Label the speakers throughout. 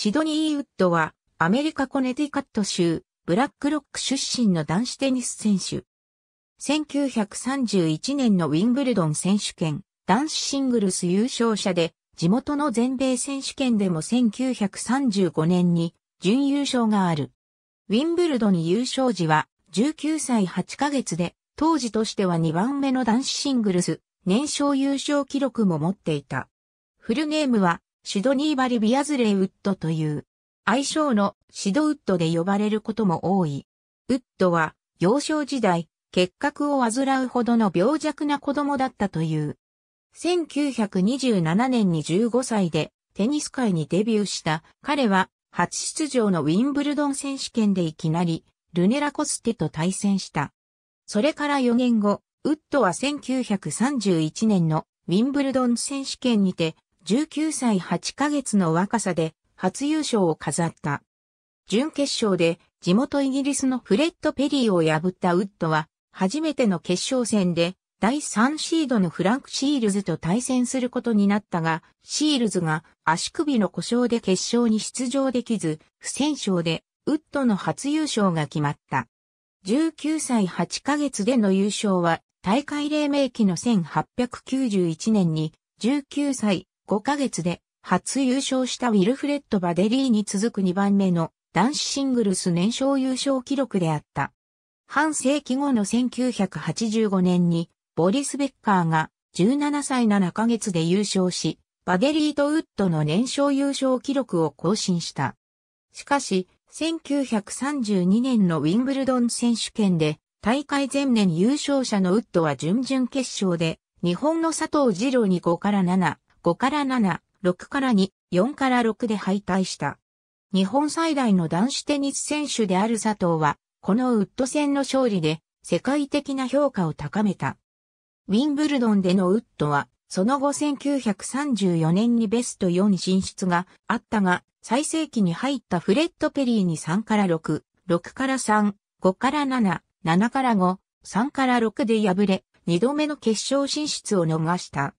Speaker 1: シドニー・ウッドは、アメリカコネティカット州、ブラックロック出身の男子テニス選手。1931年のウィンブルドン選手権、男子シングルス優勝者で、地元の全米選手権でも1935年に準優勝がある。ウィンブルドン優勝時は19歳8ヶ月で、当時としては2番目の男子シングルス、年少優勝記録も持っていた。フルネームはシドニーバリビアズレイウッドという、愛称のシドウッドで呼ばれることも多い。ウッドは、幼少時代、結核を患うほどの病弱な子供だったという。1927年に15歳でテニス界にデビューした彼は初出場のウィンブルドン選手権でいきなりルネラ・コステと対戦した。それから4年後、ウッドは1931年のウィンブルドン選手権にて19歳8ヶ月の若さで初優勝を飾った。準決勝で地元イギリスのフレッド・ペリーを破ったウッドは、初めての決勝戦で第3シードのフランク・シールズと対戦することになったが、シールズが足首の故障で決勝に出場できず、不戦勝でウッドの初優勝が決まった。19歳8ヶ月での優勝は大会黎明期の1891年に19歳5ヶ月で初優勝したウィルフレッド・バデリーに続く2番目の男子シングルス年少優勝記録であった。半世紀後の1985年にボリス・ベッカーが17歳7ヶ月で優勝し、バデリーとウッドの年少優勝記録を更新した。しかし、1932年のウィンブルドン選手権で大会前年優勝者のウッドは準々決勝で日本の佐藤二郎に5から7、5から7、6から2、4から6で敗退した。日本最大の男子テニス選手である佐藤は、このウッド戦の勝利で世界的な評価を高めた。ウィンブルドンでのウッドは、その後1934年にベスト4進出があったが、最盛期に入ったフレッド・ペリーに3から6、6から3、5から7、7から5、3から6で敗れ、2度目の決勝進出を逃した。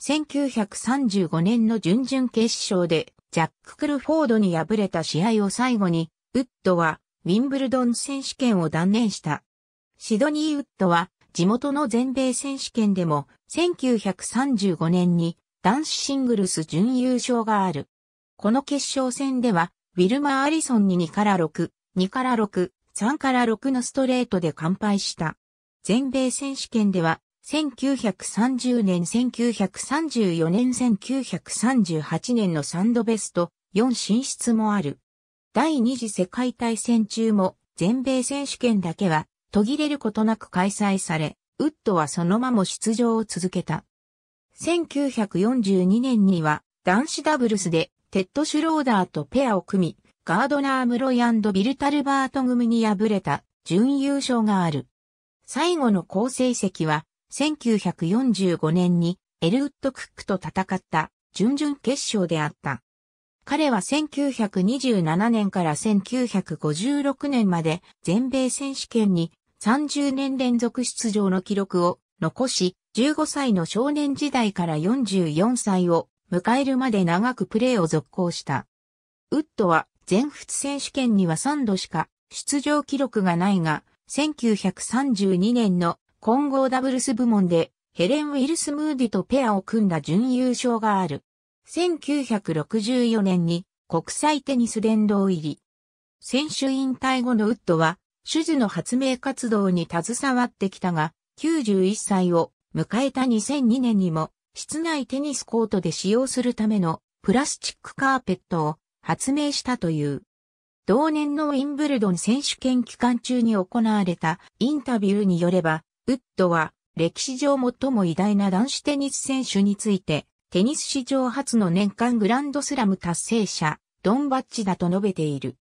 Speaker 1: 1935年の準々決勝でジャック・クルフォードに敗れた試合を最後に、ウッドはウィンブルドン選手権を断念した。シドニー・ウッドは地元の全米選手権でも1935年に男子シングルス準優勝がある。この決勝戦では、ウィルマー・アリソンに2から6、2から6、3から6のストレートで完敗した。全米選手権では1930年、1934年、1938年のサンドベスト4進出もある。第二次世界大戦中も全米選手権だけは途切れることなく開催され、ウッドはそのまま出場を続けた。1942年には男子ダブルスでテッド・シュローダーとペアを組み、ガードナー・ムロイビル・タルバート組に敗れた準優勝がある。最後の好成績は1945年にエルウッド・クックと戦った準々決勝であった。彼は1927年から1956年まで全米選手権に30年連続出場の記録を残し、15歳の少年時代から44歳を迎えるまで長くプレーを続行した。ウッドは全仏選手権には3度しか出場記録がないが、1932年の混合ダブルス部門でヘレン・ウィルス・ムーディとペアを組んだ準優勝がある。1964年に国際テニス殿堂入り。選手引退後のウッドは、手術の発明活動に携わってきたが、91歳を迎えた2002年にも、室内テニスコートで使用するためのプラスチックカーペットを発明したという。同年のウィンブルドン選手権期間中に行われたインタビューによれば、ウッドは歴史上最も偉大な男子テニス選手について、テニス史上初の年間グランドスラム達成者、ドンバッチだと述べている。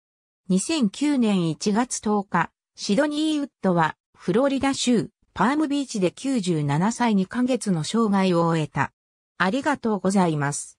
Speaker 1: 2009年1月10日、シドニー・ウッドは、フロリダ州、パームビーチで97歳2ヶ月の生涯を終えた。ありがとうございます。